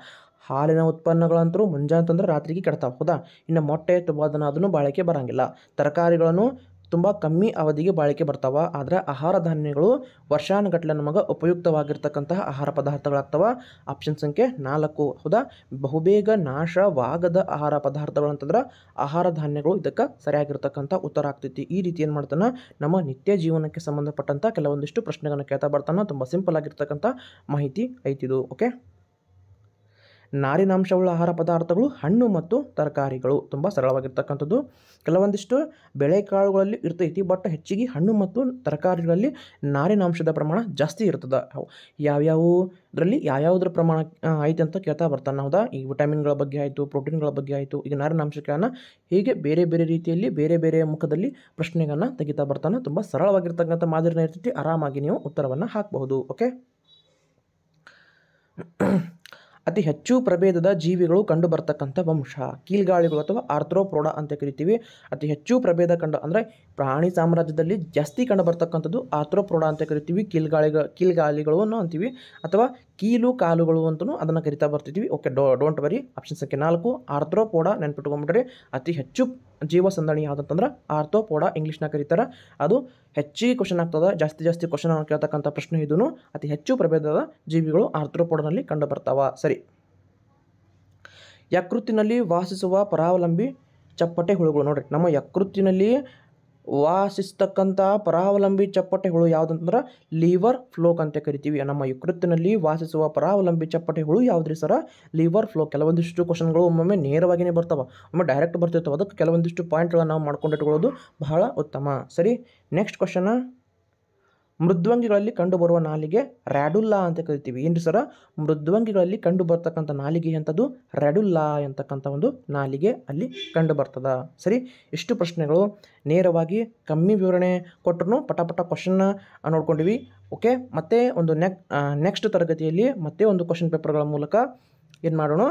ಹಾಲಿನ ಉತ್ಪನ್ನಗಳಂತರೂ ಮುಂಜಾನೆ ತಂದ್ರೆ ರಾತ್ರಿಗೆ ಕೆಡ್ತಾವೆ ಹೌದಾ ಇನ್ನು ಮೊಟ್ಟೆ ತುಂಬ ಅದನ್ನು ಅದನ್ನು ಬಾಳಿಕೆ ಬರೋಂಗಿಲ್ಲ ತರಕಾರಿಗಳನ್ನು ತುಂಬ ಕಮ್ಮಿ ಅವಧಿಗೆ ಬಾಳಿಕೆ ಬರ್ತಾವೆ ಆದರೆ ಆಹಾರ ಧಾನ್ಯಗಳು ವರ್ಷಾನುಗಟ್ಲೆ ನಮಗೆ ಉಪಯುಕ್ತವಾಗಿರ್ತಕ್ಕಂತಹ ಆಹಾರ ಪದಾರ್ಥಗಳಾಗ್ತವೆ ಆಪ್ಷನ್ ಸಂಖ್ಯೆ ನಾಲ್ಕು ಹೌದಾ ಬಹುಬೇಗ ನಾಶವಾಗದ ಆಹಾರ ಪದಾರ್ಥಗಳು ಅಂತಂದ್ರೆ ಆಹಾರ ಧಾನ್ಯಗಳು ಇದಕ್ಕೆ ಸರಿಯಾಗಿರ್ತಕ್ಕಂಥ ಉತ್ತರ ಆಗ್ತೈತಿ ಈ ರೀತಿ ಏನು ಮಾಡ್ತಾನೆ ನಮ್ಮ ನಿತ್ಯ ಜೀವನಕ್ಕೆ ಸಂಬಂಧಪಟ್ಟಂಥ ಕೆಲವೊಂದಿಷ್ಟು ಪ್ರಶ್ನೆಗಳನ್ನು ಕೇಳ್ತಾ ಬರ್ತಾನೆ ತುಂಬ ಸಿಂಪಲ್ ಆಗಿರ್ತಕ್ಕಂಥ ಮಾಹಿತಿ ಐತಿದು ಓಕೆ ನಾರಿನಾಂಶವುಳ್ಳ ಆಹಾರ ಪದಾರ್ಥಗಳು ಹಣ್ಣು ಮತ್ತು ತರಕಾರಿಗಳು ತುಂಬ ಸರಳವಾಗಿರ್ತಕ್ಕಂಥದ್ದು ಕೆಲವೊಂದಿಷ್ಟು ಬೆಳೆಕಾಳುಗಳಲ್ಲಿ ಇರ್ತೈತಿ ಬಟ್ ಹೆಚ್ಚಿಗೆ ಹಣ್ಣು ಮತ್ತು ತರಕಾರಿಗಳಲ್ಲಿ ನಾರಿನಾಂಶದ ಪ್ರಮಾಣ ಜಾಸ್ತಿ ಇರ್ತದೆ ಯಾವ್ಯಾವ ಇದರಲ್ಲಿ ಯಾವ್ಯಾವುದ್ರ ಪ್ರಮಾಣ ಐತೆ ಅಂತ ಕೇಳ್ತಾ ಬರ್ತಾನೆ ಹೌದಾ ಈ ವಿಟಮಿನ್ಗಳ ಬಗ್ಗೆ ಆಯಿತು ಪ್ರೋಟೀನ್ಗಳ ಬಗ್ಗೆ ಆಯಿತು ಈಗ ನಾರಿನಾಂಶಗಳನ್ನು ಹೀಗೆ ಬೇರೆ ಬೇರೆ ರೀತಿಯಲ್ಲಿ ಬೇರೆ ಬೇರೆ ಮುಖದಲ್ಲಿ ಪ್ರಶ್ನೆಗಳನ್ನು ತೆಗಿತಾ ಬರ್ತಾನೆ ತುಂಬ ಸರಳವಾಗಿರ್ತಕ್ಕಂಥ ಮಾದರಿನ ಇರ್ತೈತಿ ಆರಾಮಾಗಿ ನೀವು ಉತ್ತರವನ್ನು ಹಾಕಬಹುದು ಓಕೆ ಅತಿ ಹೆಚ್ಚು ಪ್ರಭೇದದ ಜೀವಿಗಳು ಕಂಡು ಬರ್ತಕ್ಕಂಥ ವಂಶ ಕೀಲ್ಗಾಳಿಗಳು ಅಥವಾ ಆರ್ಥ್ರೋಪ್ರೋಡ ಅಂತ ಕರಿತೀವಿ ಅತಿ ಹೆಚ್ಚು ಪ್ರಭೇದ ಕಂಡು ಅಂದರೆ ಪ್ರಾಣಿ ಸಾಮ್ರಾಜ್ಯದಲ್ಲಿ ಜಾಸ್ತಿ ಕಂಡು ಬರ್ತಕ್ಕಂಥದ್ದು ಆರ್ಥ್ರೋಪ್ರೋಡ ಅಂತ ಕರಿತೀವಿ ಕೀಲ್ಗಾಳಿಗ ಕೀಲ್ಗಾಲಿಗಳು ಅಂತೀವಿ ಅಥವಾ ಕೀಲು ಕಾಲುಗಳು ಅಂತಲೂ ಅದನ್ನು ಕರಿತಾ ಬರ್ತಿದ್ವಿ okay do don't worry option ಸಂಖ್ಯೆ ನಾಲ್ಕು ಆರ್ಥ್ರೋಪೋಡ ನೆನ್ಪಿಟ್ಕೊಂಡ್ಬಿಟ್ರೆ ಅತಿ ಹೆಚ್ಚು ಜೀವಸಂದಣಿ ಯಾವುದಂತಂದ್ರೆ ಯಾವುದಂತಂದ್ರೆ ಆರ್ಥೋಪೋಡ ಇಂಗ್ಲೀಷ್ನ ಕರೀತಾರೆ ಅದು ಹೆಚ್ಚಿಗೆ ಕ್ವಶನ್ ಆಗ್ತದೆ ಜಾಸ್ತಿ ಜಾಸ್ತಿ ಕ್ವಶನ್ ಕೇಳ್ತಕ್ಕಂಥ ಪ್ರಶ್ನೆ ಇದೂ ಅತಿ ಹೆಚ್ಚು ಪ್ರಭೇದದ ಜೀವಿಗಳು ಆರ್ಥ್ರೋಪೋಡನಲ್ಲಿ ಕಂಡು ಬರ್ತಾವ ಸರಿ ಯಕೃತ್ತಿನಲ್ಲಿ ವಾಸಿಸುವ ಪರಾವಲಂಬಿ ಚಪ್ಪಟೆ ಹುಳುಗಳು ನೋಡ್ರಿ ನಮ್ಮ ಯಕೃತ್ತಿನಲ್ಲಿ ವಾಸಿಸ್ತಕ್ಕಂಥ ಪರಾವಲಂಬಿ ಚಪ್ಪಟೆಗಳು ಯಾವುದಂತಂದ್ರೆ ಲಿವರ್ ಫ್ಲೋಕ್ ಅಂತ ಕರಿತೀವಿ ನಮ್ಮ ಯಕೃತ್ತಿನಲ್ಲಿ ವಾಸಿಸುವ ಪರಾವಲಂಬಿ ಚಪ್ಪಟೆಗಳು ಯಾವುದ್ರಿ ಸರ ಲಿವರ್ ಫ್ಲೋ ಕೆಲವೊಂದಿಷ್ಟು ಕ್ವಶನ್ಗಳು ಒಮ್ಮೊಮ್ಮೆ ನೇರವಾಗಿಯೇ ಬರ್ತಾವೆ ಒಮ್ಮೆ ಡೈರೆಕ್ಟ್ ಬರ್ತಿರ್ತಾವೆ ಅದಕ್ಕೆ ಕೆಲವೊಂದಿಷ್ಟು ಪಾಯಿಂಟ್ಗಳನ್ನು ನಾವು ಮಾಡ್ಕೊಂಡು ಇಟ್ಕೊಳ್ಳೋದು ಬಹಳ ಉತ್ತಮ ಸರಿ ನೆಕ್ಸ್ಟ್ ಕ್ವಶನ ಮೃದ್ವಂಗಿಗಳಲ್ಲಿ ಕಂಡುಬರುವ ನಾಲಿಗೆ ರ್ಯಾಡುಲ್ಲಾ ಅಂತ ಕರಿತೀವಿ ಏನು ಸರ ಮೃದ್ವಂಗಿಗಳಲ್ಲಿ ಕಂಡು ಬರ್ತಕ್ಕಂಥ ನಾಲಿಗೆ ಎಂಥದ್ದು ರ್ಯಾಡುಲ್ಲಾ ಎಂತಕ್ಕಂಥ ಒಂದು ನಾಲಿಗೆ ಅಲ್ಲಿ ಕಂಡು ಬರ್ತದ ಸರಿ ಇಷ್ಟು ಪ್ರಶ್ನೆಗಳು ನೇರವಾಗಿ ಕಮ್ಮಿ ವಿವರಣೆ ಕೊಟ್ಟರು ಪಟ ಕ್ವಶನ್ನ ನೋಡ್ಕೊಂಡಿವಿ ಓಕೆ ಮತ್ತೆ ಒಂದು ನೆಕ್ ನೆಕ್ಸ್ಟ್ ತರಗತಿಯಲ್ಲಿ ಮತ್ತೆ ಒಂದು ಕ್ವಶನ್ ಪೇಪರ್ಗಳ ಮೂಲಕ ಏನು ಮಾಡೋಣ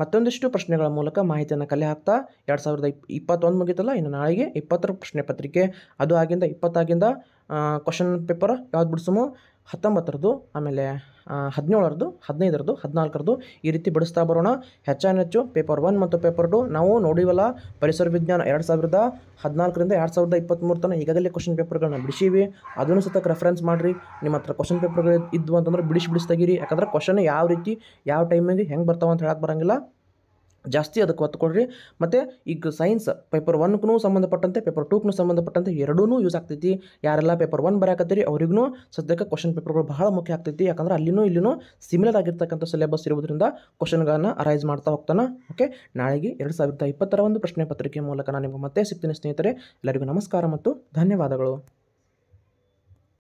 ಮತ್ತೊಂದಿಷ್ಟು ಪ್ರಶ್ನೆಗಳ ಮೂಲಕ ಮಾಹಿತಿಯನ್ನು ಕಲೆ ಹಾಕ್ತಾ ಎರಡು ಸಾವಿರದ ಇಪ್ಪ ಇಪ್ಪತ್ತೊಂದು ಮುಗಿತಲ್ಲ ಇನ್ನು ನಾಳೆಗೆ ಇಪ್ಪತ್ತರ ಪ್ರಶ್ನೆ ಪತ್ರಿಕೆ ಅದು ಆಗಿಂದ ಇಪ್ಪತ್ತಾಗಿಂದ ಕ್ವಶನ್ ಪೇಪರ್ ಯಾವ್ದು ಬಿಡಿಸೋಮು ಹತ್ತೊಂಬತ್ತರದ್ದು ಆಮೇಲೆ ಹದಿನೇಳರದ್ದು ಹದಿನೈದರದ್ದು ಹದಿನಾಲ್ಕರದ್ದು ಈ ರೀತಿ ಬಿಡಿಸ್ತಾ ಬರೋಣ ಹೆಚ್ಚು ಪೇಪರ್ ಒನ್ ಮತ್ತು ಪೇಪರ್ ಟು ನಾವು ನೋಡಿವಲ್ಲ ಪರಿಸರ ವಿಜ್ಞಾನ ಎರಡು ಸಾವಿರದ ಹದಿನಾಲ್ಕರಿಂದ ಎರಡು ಸಾವಿರದ ಇಪ್ಪತ್ತ್ಮೂರು ತನಕ ಈಗಾಗಲೇ ಕ್ವಶನ್ ಪೇಪರ್ಗಳನ್ನ ಬಿಡಿಸಿವಿ ಅದನ್ನು ಸಹ ರೆಫರೆನ್ಸ್ ಮಾಡಿರಿ ನಿಮ್ಮ ಹತ್ರ ಕ್ವಶನ್ ಪೇಪರ್ಗಳು ಇದ್ವು ಅಂತಂದ್ರೆ ಬಿಡಿಸಿ ಬಿಡಿಸ್ತಾಗಿರಿ ಯಾಕಂದ್ರೆ ಕ್ವಶನ್ ಯಾವ ರೀತಿ ಯಾವ ಟೈಮಿಗೆ ಹೆಂಗೆ ಬರ್ತಾವೆ ಅಂತ ಹೇಳಕ್ಕೆ ಬರೋಂಗಿಲ್ಲ ಜಾಸ್ತಿ ಅದಕ್ಕೆ ಒತ್ತು ಕೊಡ್ರಿ ಮತ್ತು ಈಗ ಸೈನ್ಸ್ ಪೇಪರ್ ಒನ್ಗೂ ಸಂಬಂಧಪಟ್ಟಂತೆ ಪೇಪರ್ ಟೂಕ್ನು ಸಂಬಂಧಪಟ್ಟಂತೆ ಎರಡೂ ಯೂಸ್ ಆಗ್ತೈತಿ ಯಾರೆಲ್ಲ ಪೇಪರ್ ಒನ್ ಬರಕತ್ತೀರಿ ಅವ್ರಿಗೂ ಸದ್ಯಕ್ಕೆ ಕ್ವಶನ್ ಪೇಪರ್ಗಳು ಬಹಳ ಮುಖ್ಯ ಆಗ್ತೈತಿ ಯಾಕಂದ್ರೆ ಅಲ್ಲಿನೂ ಇಲ್ಲಿನೂ ಸಿಮಿಲರ್ ಆಗಿರ್ತಕ್ಕಂಥ ಸಿಲೆಬಸ್ ಇರುವುದರಿಂದ ಕ್ವಶನ್ಗಳನ್ನು ಅರೈಸ್ ಮಾಡ್ತಾ ಹೋಗ್ತಾನೆ ಓಕೆ ನಾಳೆಗೆ ಎರಡು ಸಾವಿರದ ಇಪ್ಪತ್ತರ ಒಂದು ಪ್ರಶ್ನೆ ಪತ್ರಿಕೆ ಮೂಲಕ ನಾನು ನಿಮಗೆ ಮತ್ತೆ ಸಿಗ್ತೀನಿ ಸ್ನೇಹಿತರೆ ಎಲ್ಲರಿಗೂ ನಮಸ್ಕಾರ ಮತ್ತು ಧನ್ಯವಾದಗಳು